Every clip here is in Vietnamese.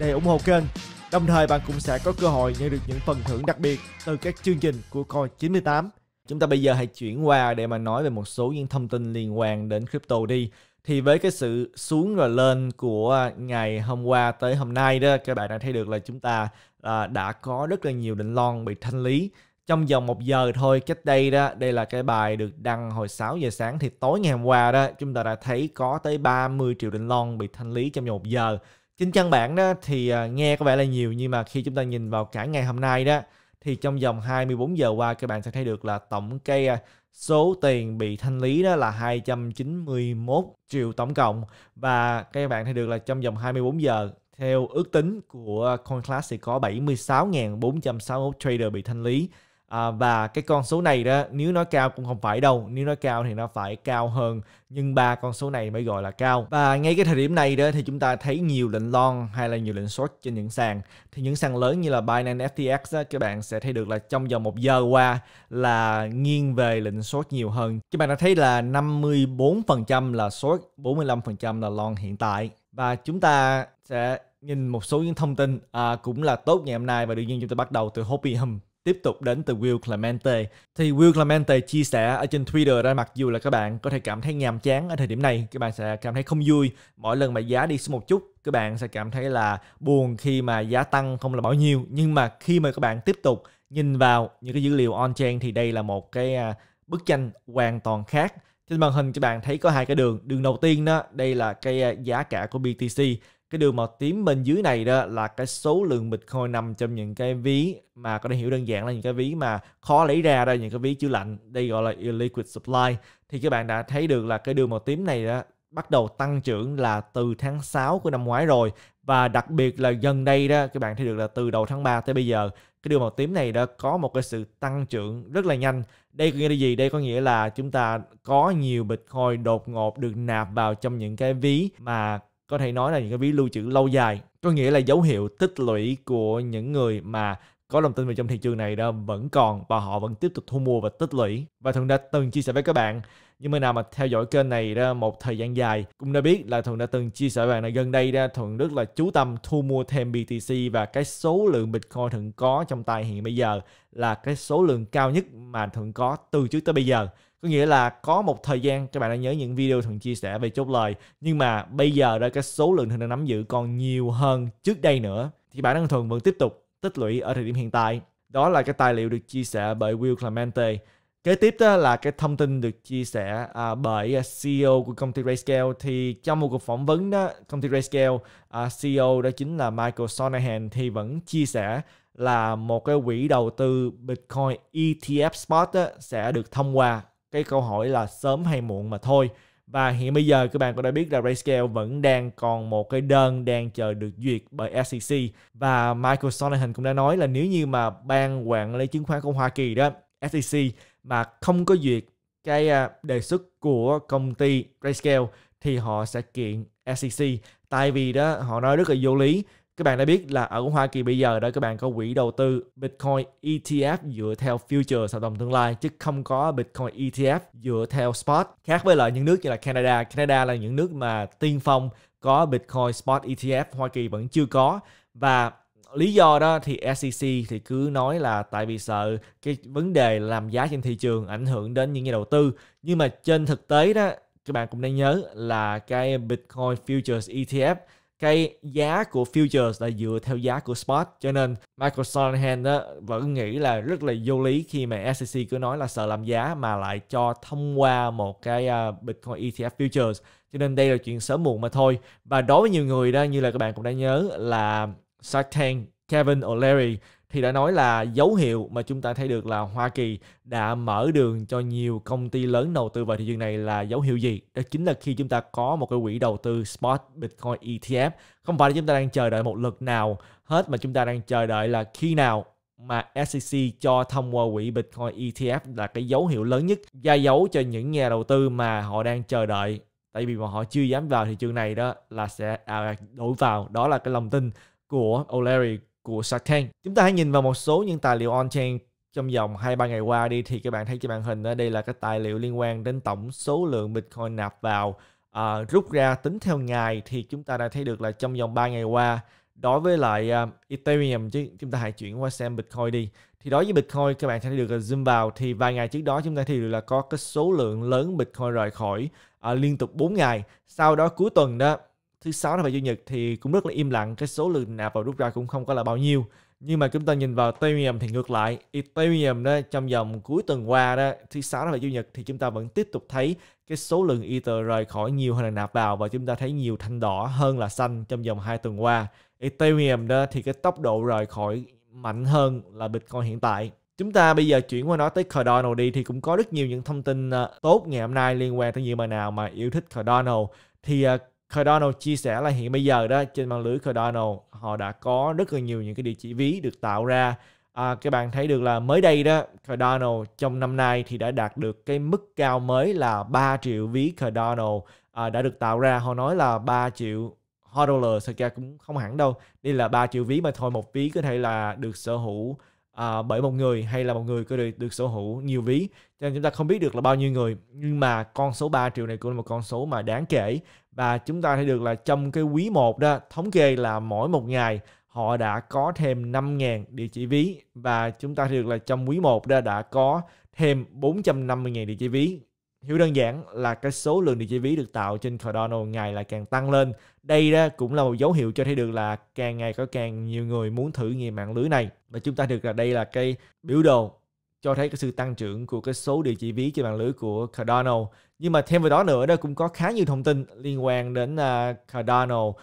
để ủng hộ kênh. Đồng thời bạn cũng sẽ có cơ hội nhận được những phần thưởng đặc biệt từ các chương trình của Coi 98. Chúng ta bây giờ hãy chuyển qua để mà nói về một số những thông tin liên quan đến crypto đi. Thì với cái sự xuống và lên của ngày hôm qua tới hôm nay đó, các bạn đã thấy được là chúng ta à, đã có rất là nhiều định lon bị thanh lý trong vòng một giờ thôi cách đây đó đây là cái bài được đăng hồi 6 giờ sáng thì tối ngày hôm qua đó chúng ta đã thấy có tới 30 triệu định lon bị thanh lý trong vòng một giờ trên trang bản đó thì à, nghe có vẻ là nhiều nhưng mà khi chúng ta nhìn vào cả ngày hôm nay đó thì trong vòng 24 giờ qua các bạn sẽ thấy được là tổng cái à, số tiền bị thanh lý đó là 291 triệu tổng cộng và các bạn thấy được là trong vòng 24 giờ theo ước tính của CoinClass thì có 76.461 trader bị thanh lý à, và cái con số này đó nếu nó cao cũng không phải đâu nếu nó cao thì nó phải cao hơn nhưng ba con số này mới gọi là cao và ngay cái thời điểm này đó thì chúng ta thấy nhiều lệnh long hay là nhiều lệnh short trên những sàn thì những sàn lớn như là Binance FTX đó, các bạn sẽ thấy được là trong vòng một giờ qua là nghiêng về lệnh short nhiều hơn các bạn đã thấy là 54% là short 45% là long hiện tại và chúng ta sẽ nhìn một số những thông tin à, cũng là tốt ngày hôm nay và đương nhiên chúng ta bắt đầu từ Hopium Tiếp tục đến từ Will Clemente thì Will Clemente chia sẻ ở trên Twitter ra mặc dù là các bạn có thể cảm thấy nhàm chán ở thời điểm này, các bạn sẽ cảm thấy không vui mỗi lần mà giá đi xuống một chút, các bạn sẽ cảm thấy là buồn khi mà giá tăng không là bao nhiêu, nhưng mà khi mà các bạn tiếp tục nhìn vào những cái dữ liệu on-chain thì đây là một cái à, bức tranh hoàn toàn khác trên màn hình các bạn thấy có hai cái đường đường đầu tiên đó đây là cái à, giá cả của BTC cái đường màu tím bên dưới này đó là cái số lượng Bitcoin nằm trong những cái ví mà có thể hiểu đơn giản là những cái ví mà khó lấy ra đây những cái ví chứa lạnh đây gọi là illiquid supply thì các bạn đã thấy được là cái đường màu tím này đó bắt đầu tăng trưởng là từ tháng 6 của năm ngoái rồi và đặc biệt là gần đây đó các bạn thấy được là từ đầu tháng 3 tới bây giờ cái đường màu tím này đã có một cái sự tăng trưởng rất là nhanh đây có nghĩa là gì đây có nghĩa là chúng ta có nhiều bitcoin đột ngột được nạp vào trong những cái ví mà có thể nói là những cái ví lưu trữ lâu dài có nghĩa là dấu hiệu tích lũy của những người mà có lòng tin về trong thị trường này đó vẫn còn và họ vẫn tiếp tục thu mua và tích lũy và thường đã từng chia sẻ với các bạn nhưng mà nào mà theo dõi kênh này ra một thời gian dài cũng đã biết là thuận đã từng chia sẻ với bạn là gần đây ra thuận rất là chú tâm thu mua thêm BTC và cái số lượng Bitcoin thuận có trong tay hiện bây giờ là cái số lượng cao nhất mà thuận có từ trước tới bây giờ có nghĩa là có một thời gian các bạn đã nhớ những video thường chia sẻ về chốt lời nhưng mà bây giờ đó cái số lượng thường đang nắm giữ còn nhiều hơn trước đây nữa thì bạn đang thường vẫn tiếp tục tích lũy ở thời điểm hiện tại đó là cái tài liệu được chia sẻ bởi Will Clemente Kế tiếp đó là cái thông tin được chia sẻ à, bởi CEO của công ty RayScale thì trong một cuộc phỏng vấn đó công ty RayScale à, CEO đó chính là Michael Sonahan thì vẫn chia sẻ là một cái quỹ đầu tư Bitcoin ETF Spot đó, sẽ được thông qua cái câu hỏi là sớm hay muộn mà thôi và hiện bây giờ các bạn cũng đã biết là Grayscale vẫn đang còn một cái đơn đang chờ được duyệt bởi SEC và Michael Sonahan cũng đã nói là nếu như mà ban quản lý chứng khoán của Hoa Kỳ đó SEC mà không có duyệt cái à, đề xuất của công ty Grayscale thì họ sẽ kiện SEC tại vì đó họ nói rất là vô lý các bạn đã biết là ở Hoa Kỳ bây giờ đó các bạn có quỹ đầu tư Bitcoin ETF dựa theo future hợp đồng tương lai chứ không có Bitcoin ETF dựa theo spot khác với lại những nước như là Canada Canada là những nước mà tiên phong có Bitcoin spot ETF Hoa Kỳ vẫn chưa có và lý do đó thì SEC thì cứ nói là tại vì sợ cái vấn đề làm giá trên thị trường ảnh hưởng đến những nhà đầu tư nhưng mà trên thực tế đó các bạn cũng nên nhớ là cái Bitcoin Futures ETF cái giá của futures là dựa theo giá của spot cho nên Michael Shanahan đó vẫn nghĩ là rất là vô lý khi mà SEC cứ nói là sợ làm giá mà lại cho thông qua một cái à, Bitcoin ETF futures cho nên đây là chuyện sớm muộn mà thôi và đối với nhiều người đó như là các bạn cũng đã nhớ là Shark Tank Kevin O'Leary thì đã nói là dấu hiệu mà chúng ta thấy được là Hoa Kỳ đã mở đường cho nhiều công ty lớn đầu tư vào thị trường này là dấu hiệu gì? Đó chính là khi chúng ta có một cái quỹ đầu tư spot Bitcoin ETF. Không phải là chúng ta đang chờ đợi một lực nào hết mà chúng ta đang chờ đợi là khi nào mà SEC cho thông qua quỹ Bitcoin ETF là cái dấu hiệu lớn nhất gia dấu cho những nhà đầu tư mà họ đang chờ đợi tại vì mà họ chưa dám vào thị trường này đó là sẽ à, đổ vào đó là cái lòng tin của O'Leary của Shark Tank. Chúng ta hãy nhìn vào một số những tài liệu on-chain trong vòng 2-3 ngày qua đi thì các bạn thấy trên màn hình ở đây là cái tài liệu liên quan đến tổng số lượng Bitcoin nạp vào à, rút ra tính theo ngày thì chúng ta đã thấy được là trong vòng 3 ngày qua đối với lại uh, Ethereum chứ chúng ta hãy chuyển qua xem Bitcoin đi thì đối với Bitcoin các bạn thấy được là zoom vào thì vài ngày trước đó chúng ta thấy được là có cái số lượng lớn Bitcoin rời khỏi uh, liên tục 4 ngày sau đó cuối tuần đó thứ sáu và chủ nhật thì cũng rất là im lặng cái số lượng nạp vào rút ra cũng không có là bao nhiêu nhưng mà chúng ta nhìn vào Ethereum thì ngược lại Ethereum đó trong vòng cuối tuần qua đó thứ sáu và chủ nhật thì chúng ta vẫn tiếp tục thấy cái số lượng Ether rời khỏi nhiều hơn là nạp vào và chúng ta thấy nhiều thanh đỏ hơn là xanh trong vòng hai tuần qua Ethereum đó thì cái tốc độ rời khỏi mạnh hơn là Bitcoin hiện tại Chúng ta bây giờ chuyển qua nói tới Cardano đi thì cũng có rất nhiều những thông tin ờ, tốt ngày hôm nay liên quan tới những bạn nào mà yêu thích Cardano thì ờ, Cardano chia sẻ là hiện bây giờ đó trên mạng lưới Cardano họ đã có rất là nhiều những cái địa chỉ ví được tạo ra à, các bạn thấy được là mới đây đó Cardano trong năm nay thì đã đạt được cái mức cao mới là 3 triệu ví Cardano à, đã được tạo ra họ nói là 3 triệu hodler thật ra cũng không hẳn đâu đây là 3 triệu ví mà thôi một ví có thể là được sở hữu à, bởi một người hay là một người có được, được sở hữu nhiều ví cho nên chúng ta không biết được là bao nhiêu người nhưng mà con số 3 triệu này cũng là một con số mà đáng kể và chúng ta thấy được là trong cái quý 1 đó thống kê là mỗi một ngày họ đã có thêm 5.000 địa chỉ ví và chúng ta thấy được là trong quý 1 đó đã có thêm 450.000 địa chỉ ví hiểu đơn giản là cái số lượng địa chỉ ví được tạo trên Cardano ngày là càng tăng lên đây đó cũng là một dấu hiệu cho thấy được là càng ngày có càng nhiều người muốn thử nghiệm mạng lưới này và chúng ta được là đây là cái biểu đồ cho thấy cái sự tăng trưởng của cái số địa chỉ ví trên mạng lưới của Cardano. Nhưng mà thêm vào đó nữa đó cũng có khá nhiều thông tin liên quan đến uh, Cardano uh,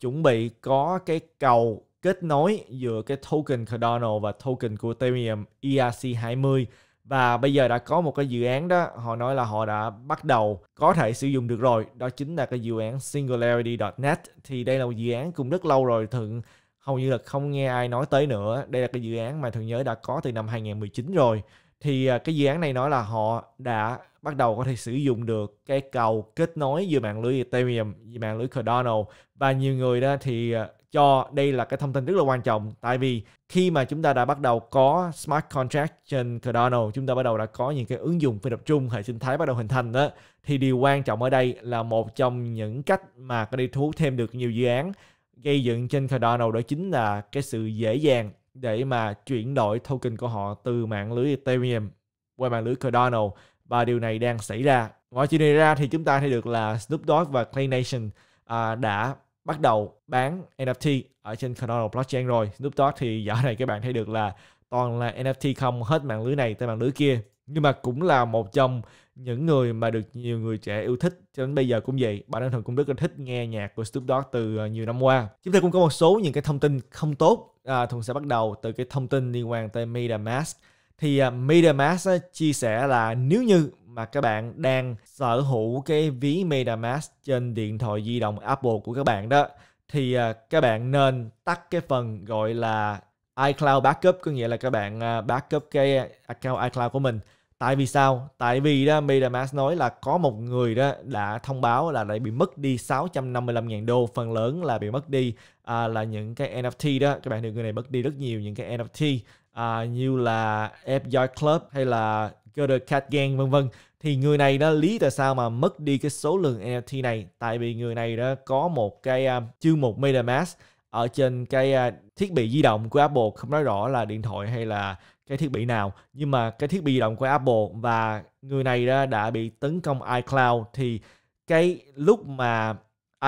chuẩn bị có cái cầu kết nối giữa cái token Cardano và token của Ethereum ERC20 và bây giờ đã có một cái dự án đó họ nói là họ đã bắt đầu có thể sử dụng được rồi đó chính là cái dự án singularity.net thì đây là một dự án cũng rất lâu rồi thường hầu như là không nghe ai nói tới nữa đây là cái dự án mà thường nhớ đã có từ năm 2019 rồi thì à, cái dự án này nói là họ đã bắt đầu có thể sử dụng được cái cầu kết nối giữa mạng lưới Ethereum, giữa mạng lưới Cardano và nhiều người đó thì à, cho đây là cái thông tin rất là quan trọng tại vì khi mà chúng ta đã bắt đầu có smart contract trên Cardano chúng ta bắt đầu đã có những cái ứng dụng phi tập trung hệ sinh thái bắt đầu hình thành đó thì điều quan trọng ở đây là một trong những cách mà có đi thu thêm được nhiều dự án gây dựng trên Cardano đó chính là cái sự dễ dàng để mà chuyển đổi token của họ từ mạng lưới Ethereum qua mạng lưới Cardano và điều này đang xảy ra. Ngoài chuyện này ra thì chúng ta thấy được là Snoop Dogg và Clay Nation à, đã bắt đầu bán NFT ở trên Cardano blockchain rồi. Lúc đó thì dạo này các bạn thấy được là toàn là NFT không hết mạng lưới này tới mạng lưới kia. Nhưng mà cũng là một trong những người mà được nhiều người trẻ yêu thích cho đến bây giờ cũng vậy. Bản thân Thần cũng rất là thích nghe nhạc của Snoop Dogg từ ờ, nhiều năm qua. Chúng ta cũng có một số những cái thông tin không tốt. À, Thuận sẽ bắt đầu từ cái thông tin liên quan tới MetaMask thì à, MetaMask chia sẻ là nếu như mà các bạn đang sở hữu cái ví MetaMask trên điện thoại di động Apple của các bạn đó thì à, các bạn nên tắt cái phần gọi là iCloud backup có nghĩa là các bạn à, backup cái account iCloud của mình tại vì sao tại vì đó MetaMask nói là có một người đó đã thông báo là lại bị mất đi 655.000 đô phần lớn là bị mất đi à, là những cái NFT đó các bạn được người này mất đi rất nhiều những cái NFT à, như là FBI Club hay là Gutter Cat Gang vân vân thì người này đó lý tại sao mà mất đi cái số lượng NFT này tại vì người này đó có một cái uh, chương mục MetaMask ở trên cái uh, thiết bị di động của Apple không nói rõ là điện thoại hay là cái thiết bị nào nhưng mà cái thiết bị di động của Apple và người này đó đã bị tấn công iCloud thì cái lúc mà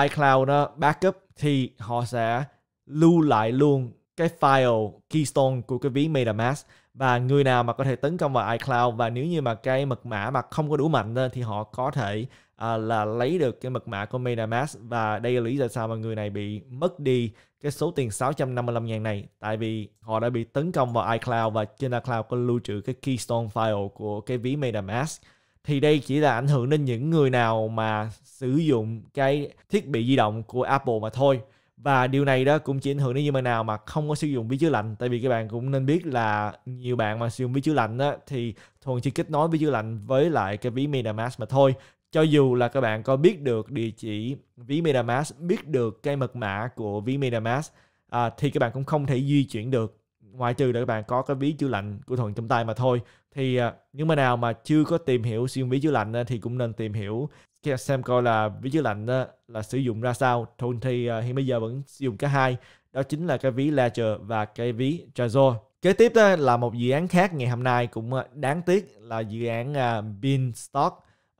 iCloud nó backup thì họ sẽ lưu lại luôn cái file keystone của cái ví MetaMask và người nào mà có thể tấn công vào iCloud và nếu như mà cái mật mã mà không có đủ mạnh thì họ có thể à, là lấy được cái mật mã của MetaMask và đây là lý do sao mà người này bị mất đi cái số tiền 655.000 này tại vì họ đã bị tấn công vào iCloud và trên iCloud có lưu trữ cái keystone file của cái ví MetaMask thì đây chỉ là ảnh hưởng đến những người nào mà sử dụng cái thiết bị di động của Apple mà thôi và điều này đó cũng chỉ ảnh hưởng đến như bạn nào mà không có sử dụng ví chứa lạnh tại vì các bạn cũng nên biết là nhiều bạn mà sử dụng ví chứa lạnh á, thì thường chỉ kết nối ví chứa lạnh với lại cái ví MetaMask mà thôi cho dù là các bạn có biết được địa chỉ ví MetaMask biết được cái mật mã của ví MetaMask à, thì các bạn cũng không thể di chuyển được ngoại trừ là các bạn có cái ví chữa lạnh của thuận trong tay mà thôi thì à, những bạn nào mà chưa có tìm hiểu sử dụng ví chữa lạnh thì cũng nên tìm hiểu xem coi là ví chữa lạnh là sử dụng ra sao Thôn thì uh, hiện bây giờ vẫn sử dụng cả hai đó chính là cái ví Ledger và cái ví Trezor kế tiếp đó là một dự án khác ngày hôm nay cũng à, đáng tiếc là dự án uh, Beanstalk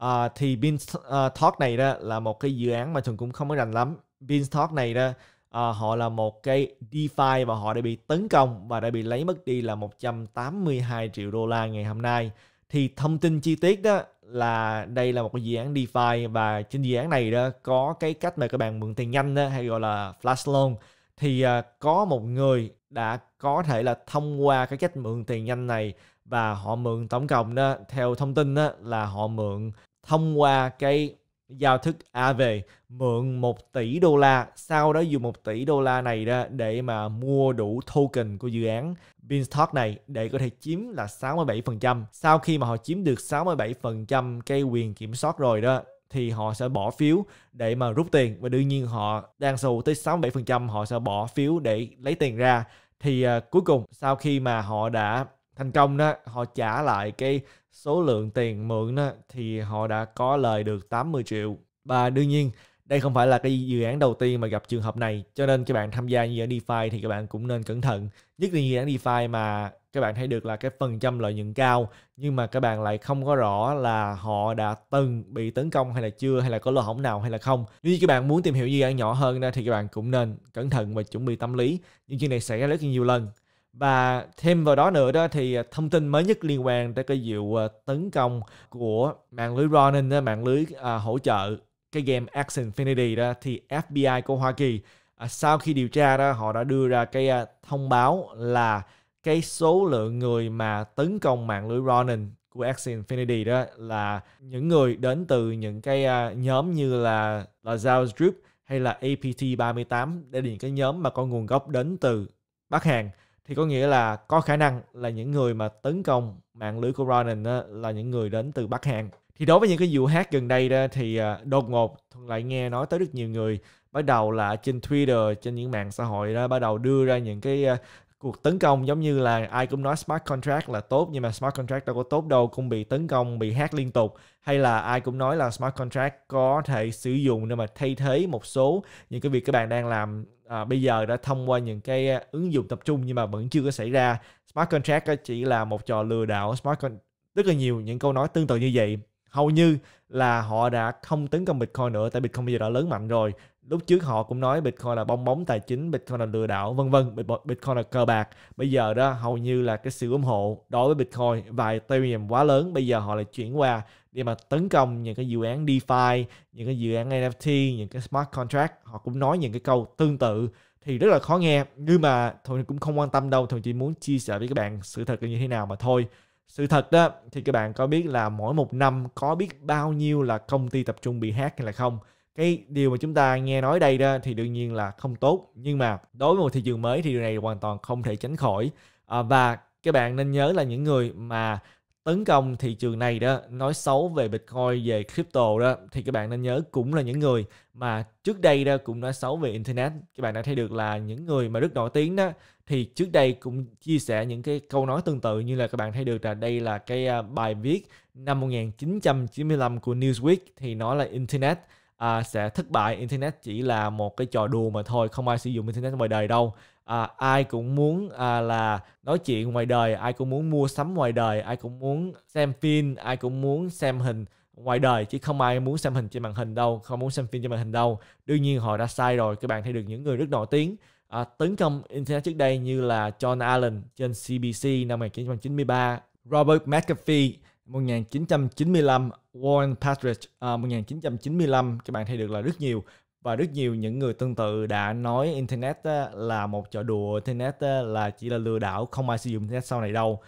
uh, thì Beanstalk này đó là một cái dự án mà thường cũng không có rành lắm Beanstalk này đó à, họ là một cái DeFi và họ đã bị tấn công và đã bị lấy mất đi là 182 triệu đô la ngày hôm nay. Thì thông tin chi tiết đó là đây là một cái dự án DeFi và trên dự án này đó có cái cách mà các bạn mượn tiền nhanh đó, hay gọi là flash loan thì à, có một người đã có thể là thông qua cái cách mượn tiền nhanh này và họ mượn tổng cộng đó theo thông tin đó là họ mượn thông qua cái giao thức AV mượn 1 tỷ đô la sau đó dùng 1 tỷ đô la này đó để mà mua đủ token của dự án Beanstalk này để có thể chiếm là 67%. Sau khi mà họ chiếm được 67% cái quyền kiểm soát rồi đó thì họ sẽ bỏ phiếu để mà rút tiền và đương nhiên họ đang sầu tới 67% họ sẽ bỏ phiếu để lấy tiền ra thì uh, cuối cùng sau khi mà họ đã thành công đó họ trả lại cái số lượng tiền mượn đó thì họ đã có lời được 80 triệu và đương nhiên đây không phải là cái dự án đầu tiên mà gặp trường hợp này cho nên các bạn tham gia dự án DeFi thì các bạn cũng nên cẩn thận nhất là dự án DeFi mà các bạn thấy được là cái phần trăm lợi nhuận cao nhưng mà các bạn lại không có rõ là họ đã từng bị tấn công hay là chưa hay là có lỗ hổng nào hay là không nếu như các bạn muốn tìm hiểu dự án nhỏ hơn thì các bạn cũng nên cẩn thận và chuẩn bị tâm lý những chuyện này xảy ra rất nhiều lần và thêm vào đó nữa đó thì thông tin mới nhất liên quan tới cái vụ ờ, tấn công của mạng lưới Ronin, mạng lưới ờ, hỗ trợ cái game Action Infinity đó thì FBI của Hoa Kỳ à, sau khi điều tra đó họ đã đưa ra cái à, thông báo là cái số lượng người mà tấn công mạng lưới Ronin của Action Infinity đó là những người đến từ những cái à, nhóm như là Lazarus Group hay là APT38 đây là những cái nhóm mà có nguồn gốc đến từ Bắc Hàn thì có nghĩa là có khả năng là những người mà tấn công mạng lưới của Ronin đó, là những người đến từ Bắc Hàn thì đối với những cái vụ hát gần đây đó thì à, đột ngột thuận lại nghe nói tới rất nhiều người bắt đầu là trên twitter trên những mạng xã hội đó bắt đầu đưa ra những cái à, cuộc tấn công giống như là ai cũng nói smart contract là tốt nhưng mà smart contract đâu có tốt đâu cũng bị tấn công bị hack liên tục hay là ai cũng nói là smart contract có thể sử dụng để mà thay thế một số những cái việc các bạn đang làm à, bây giờ đã thông qua những cái à, ứng dụng tập trung nhưng mà vẫn chưa có xảy ra smart contract chỉ là một trò lừa đảo smart con rất là nhiều những câu nói tương tự như vậy hầu như là họ đã không tấn công Bitcoin nữa tại Bitcoin bây giờ đã lớn mạnh rồi. Lúc trước họ cũng nói Bitcoin là bong bóng tài chính, Bitcoin là lừa đảo, vân vân, Bitcoin là cờ bạc. Bây giờ đó hầu như là cái sự ủng hộ đối với Bitcoin và Ethereum quá lớn, bây giờ họ lại chuyển qua để mà tấn công những cái dự án DeFi, những cái dự án NFT, những cái smart contract, họ cũng nói những cái câu tương tự thì rất là khó nghe nhưng mà thôi cũng không quan tâm đâu thôi chỉ muốn chia sẻ với các bạn sự thật là như thế nào mà thôi sự thật đó thì các bạn có biết là mỗi một năm có biết bao nhiêu là công ty tập trung bị hack hay là không cái điều mà chúng ta nghe nói đây đó thì đương nhiên là không tốt nhưng mà đối với một thị trường mới thì điều này hoàn toàn không thể tránh khỏi à, và các bạn nên nhớ là những người mà tấn công thị trường này đó nói xấu về bitcoin về crypto đó thì các bạn nên nhớ cũng là những người mà trước đây đó cũng nói xấu về internet các bạn đã thấy được là những người mà rất nổi tiếng đó thì trước đây cũng chia sẻ những cái câu nói tương tự như là các bạn thấy được là đây là cái à, bài viết năm 1995 của Newsweek thì nói là internet à, sẽ thất bại internet chỉ là một cái trò đùa mà thôi không ai sử dụng internet ngoài đời đâu à, ai cũng muốn à, là nói chuyện ngoài đời ai cũng muốn mua sắm ngoài đời ai cũng muốn xem phim ai cũng muốn xem hình ngoài đời chứ không ai muốn xem hình trên màn hình đâu không muốn xem phim trên màn hình đâu đương nhiên họ đã sai rồi các bạn thấy được những người rất nổi tiếng à, tấn công internet trước đây như là John Allen trên CBC năm 1993 Robert McAfee 1995 Warren Patrick uh, à, 1995 các bạn thấy được là rất nhiều và rất nhiều những người tương tự đã nói internet là một trò đùa internet là chỉ là lừa đảo không ai sử dụng internet sau này đâu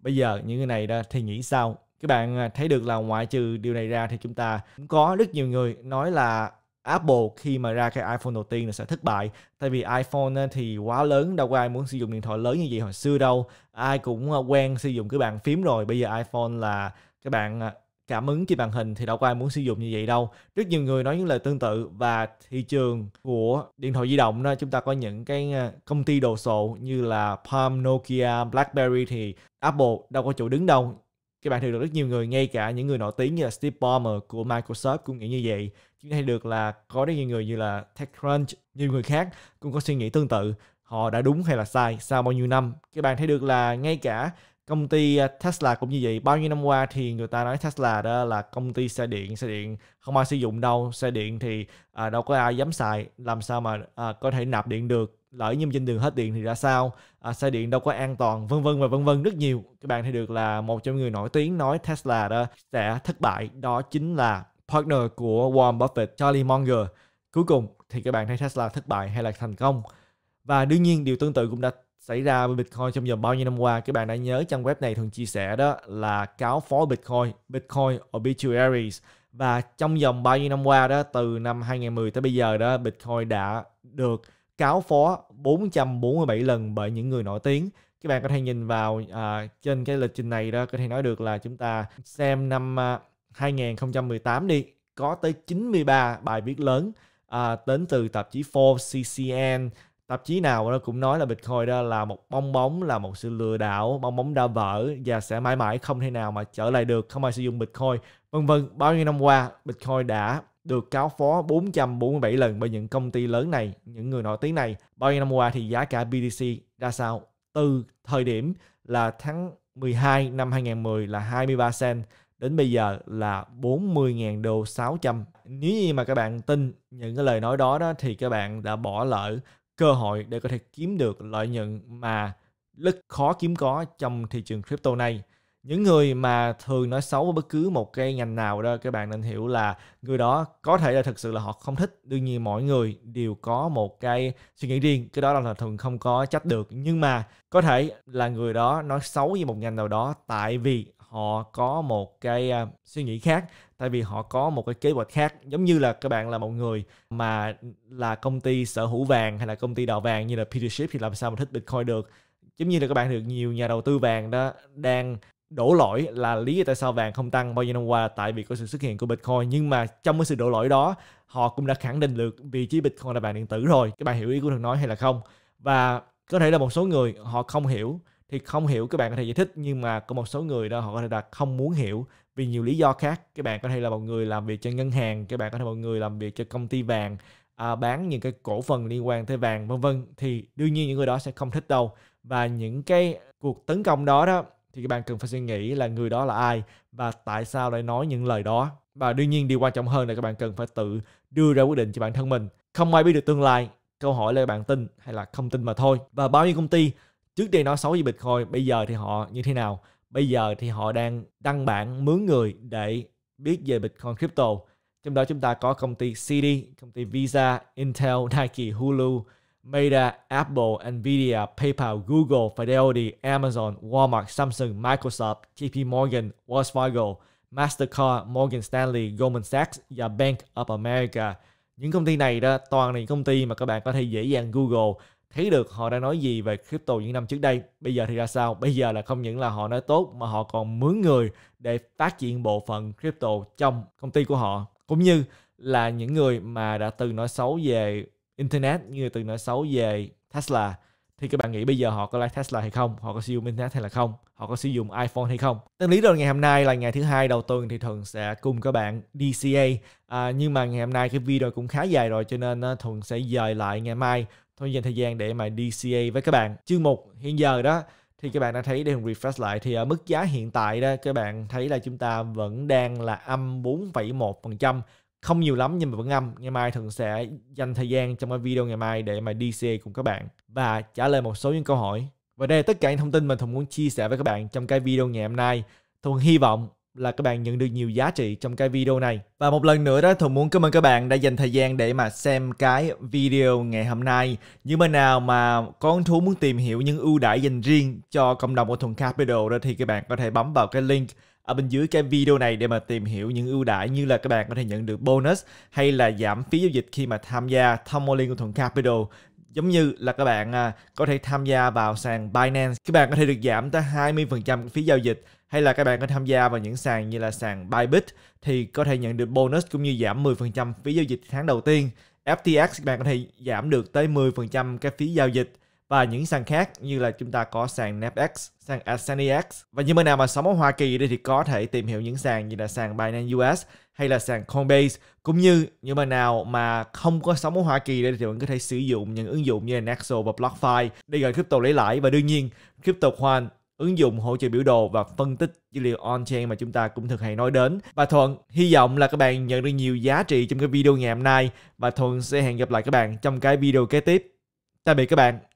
bây giờ những người này đó thì nghĩ sao các bạn à, thấy được là ngoại trừ điều này ra thì chúng ta cũng có rất nhiều người nói là Apple khi mà ra cái iPhone đầu tiên là sẽ thất bại tại vì iPhone thì quá lớn đâu có ai muốn sử dụng điện thoại lớn như vậy hồi xưa đâu ai cũng à, quen sử dụng cái bàn phím rồi bây giờ iPhone là các bạn à, cảm ứng trên màn hình thì đâu có ai muốn sử dụng như vậy đâu rất nhiều người nói những lời tương tự và thị trường của điện thoại di động đó chúng ta có những cái à, công ty đồ sộ như là Palm, Nokia, BlackBerry thì Apple đâu có chủ đứng đâu các bạn thường được rất nhiều người ngay cả những người nổi tiếng như là Steve Ballmer của Microsoft cũng nghĩ như vậy chúng ta được là có rất nhiều người như là TechCrunch nhiều người khác cũng có suy nghĩ tương tự họ đã đúng hay là sai sau bao nhiêu năm các bạn thấy được là ngay cả công ty à, Tesla cũng như vậy bao nhiêu năm qua thì người ta nói Tesla đó là công ty xe điện xe điện không ai sử dụng đâu xe điện thì à, đâu có ai dám xài làm sao mà à, có thể nạp điện được lỡ như trên đường hết điện thì ra sao à, xe điện đâu có an toàn vân vân và vân vân rất nhiều các bạn thấy được là một trong người nổi tiếng nói Tesla đó sẽ thất bại đó chính là partner của Warren Buffett Charlie Munger cuối cùng thì các bạn thấy Tesla thất bại hay là thành công và đương nhiên điều tương tự cũng đã xảy ra với Bitcoin trong vòng bao nhiêu năm qua. Các bạn đã nhớ trang web này thường chia sẻ đó là cáo phó Bitcoin, Bitcoin Obituaries. Và trong vòng bao nhiêu năm qua đó, từ năm 2010 tới bây giờ đó, Bitcoin đã được cáo phó 447 lần bởi những người nổi tiếng. Các bạn có thể nhìn vào à, trên cái lịch trình này đó, có thể nói được là chúng ta xem năm 2018 à, đi, có tới 93 bài viết lớn à, đến từ tạp chí Forbes, CCN, tạp chí nào nó cũng nói là Bitcoin đó là một bong bóng là một sự lừa đảo bong bóng đã vỡ và sẽ mãi mãi không thể nào mà trở lại được không ai sử dụng Bitcoin vân vân bao nhiêu năm qua Bitcoin đã được cáo phó 447 lần bởi những công ty lớn này, những người nổi tiếng này. Bao nhiêu năm qua thì giá cả BTC ra sao? Từ thời điểm là tháng 12 năm 2010 là 23 cent đến bây giờ là 40.000 đô 600. Nếu như mà các bạn tin những cái lời nói đó đó thì các bạn đã bỏ lỡ cơ hội để có thể kiếm được lợi nhuận mà rất khó kiếm có trong thị trường crypto này những người mà thường nói xấu với bất cứ một cái ngành nào đó các bạn nên hiểu là người đó có thể là thực sự là họ không thích đương nhiên mọi người đều có một cái suy nghĩ riêng cái đó là thường không có trách được nhưng mà có thể là người đó nói xấu với một ngành nào đó tại vì họ có một cái à, suy nghĩ khác tại vì họ có một cái kế hoạch khác giống như là các bạn là một người mà là công ty sở hữu vàng hay là công ty đào vàng như là Peter Schiff thì làm sao mà thích Bitcoin được giống như là các bạn được nhiều nhà đầu tư vàng đó đang đổ lỗi là lý do tại sao vàng không tăng bao nhiêu năm qua tại vì có sự xuất hiện của Bitcoin nhưng mà trong cái sự đổ lỗi đó họ cũng đã khẳng định được vị trí Bitcoin là vàng điện tử rồi các bạn hiểu ý của thường nói hay là không và có thể là một số người họ không hiểu thì không hiểu các bạn có thể giải thích nhưng mà có một số người đó họ có thể là không muốn hiểu vì nhiều lý do khác các bạn có thể là một người làm việc cho ngân hàng các bạn có thể là một người làm việc cho công ty vàng à, bán những cái cổ phần liên quan tới vàng vân vân thì đương nhiên những người đó sẽ không thích đâu và những cái cuộc tấn công đó đó thì các bạn cần phải suy nghĩ là người đó là ai và tại sao lại nói những lời đó và đương nhiên điều quan trọng hơn là các bạn cần phải tự đưa ra quyết định cho bản thân mình không ai biết được tương lai câu hỏi là bạn tin hay là không tin mà thôi và bao nhiêu công ty trước đây nói xấu về Bitcoin bây giờ thì họ như thế nào bây giờ thì họ đang đăng bản mướn người để biết về Bitcoin crypto trong đó chúng ta có công ty CD, công ty Visa, Intel, Nike, Hulu, Meta, Apple, Nvidia, PayPal, Google, Fidelity, Amazon, Walmart, Samsung, Microsoft, JP Morgan, Wells Fargo, Mastercard, Morgan Stanley, Goldman Sachs và Bank of America. Những công ty này đó toàn là những công ty mà các bạn có thể dễ dàng Google thấy được họ đã nói gì về crypto những năm trước đây bây giờ thì ra sao bây giờ là không những là họ nói tốt mà họ còn mướn người để phát triển bộ phận crypto trong công ty của họ cũng như là những người mà đã từng nói xấu về internet như từng nói xấu về Tesla thì các bạn nghĩ bây giờ họ có like Tesla hay không họ có sử dụng internet hay là không họ có sử dụng iPhone hay không tâm lý rồi ngày hôm nay là ngày thứ hai đầu tuần thì thuận sẽ cùng các bạn DCA à, nhưng mà ngày hôm nay cái video cũng khá dài rồi cho nên ờ, thuận sẽ dời lại ngày mai thôi dành thời gian để mà DCA với các bạn chương mục hiện giờ đó thì các bạn đã thấy để refresh lại thì ở mức giá hiện tại đó các bạn thấy là chúng ta vẫn đang là âm 4,1% không nhiều lắm nhưng mà vẫn âm ngày mai thường sẽ dành thời gian trong cái video ngày mai để mà DCA cùng các bạn và trả lời một số những câu hỏi và đây là tất cả những thông tin mà Thùng muốn chia sẻ với các bạn trong cái video ngày hôm nay Thùng hy vọng là các bạn nhận được nhiều giá trị trong cái video này. Và một lần nữa đó Thuận muốn cảm ơn các bạn đã dành thời gian để mà xem cái video ngày hôm nay. Như bên nào mà có thú muốn tìm hiểu những ưu đãi dành riêng cho cộng đồng của Thuận Capital đó thì các bạn có thể bấm vào cái link ở bên dưới cái video này để mà tìm hiểu những ưu đãi như là các bạn có thể nhận được bonus hay là giảm phí giao dịch khi mà tham gia thông qua liên của Thuận Capital giống như là các bạn à, có thể tham gia vào sàn Binance các bạn có thể được giảm tới 20% phí giao dịch hay là các bạn có tham gia vào những sàn như là sàn Bybit thì có thể nhận được bonus cũng như giảm 10% phí giao dịch tháng đầu tiên FTX các bạn có thể giảm được tới 10% cái phí giao dịch và những sàn khác như là chúng ta có sàn NAPX, e sàn AscendEX và những bên nào mà sống ở Hoa Kỳ đây thì có thể tìm hiểu những sàn như là sàn Binance US hay là sàn Coinbase cũng như những bạn nào mà không có sống ở Hoa Kỳ đây thì bạn có thể sử dụng những ứng dụng như là Nexo và BlockFi để gửi crypto lấy lãi và đương nhiên crypto khoan ứng dụng hỗ trợ biểu đồ và phân tích dữ liệu on-chain mà chúng ta cũng thường hay nói đến. Và Thuận hy vọng là các bạn nhận được nhiều giá trị trong cái video ngày hôm nay và Thuận sẽ hẹn gặp lại các bạn trong cái video kế tiếp. Tạm biệt các bạn.